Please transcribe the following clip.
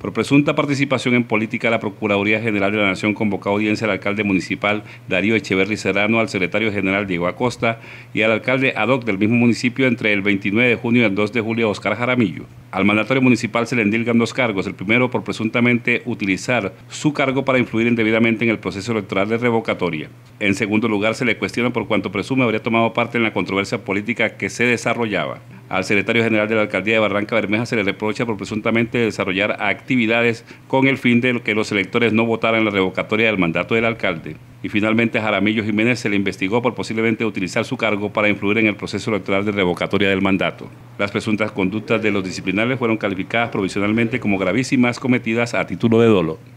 Por presunta participación en política, la Procuraduría General de la Nación convocó audiencia al alcalde municipal Darío Echeverri Serrano, al secretario general Diego Acosta y al alcalde ad hoc del mismo municipio entre el 29 de junio y el 2 de julio, Oscar Jaramillo. Al mandatorio municipal se le endilgan dos cargos, el primero por presuntamente utilizar su cargo para influir indebidamente en el proceso electoral de revocatoria. En segundo lugar, se le cuestiona por cuanto presume habría tomado parte en la controversia política que se desarrollaba. Al secretario general de la alcaldía de Barranca Bermeja se le reprocha por presuntamente desarrollar actividades con el fin de que los electores no votaran la revocatoria del mandato del alcalde. Y finalmente a Jaramillo Jiménez se le investigó por posiblemente utilizar su cargo para influir en el proceso electoral de revocatoria del mandato. Las presuntas conductas de los disciplinarios fueron calificadas provisionalmente como gravísimas cometidas a título de dolo.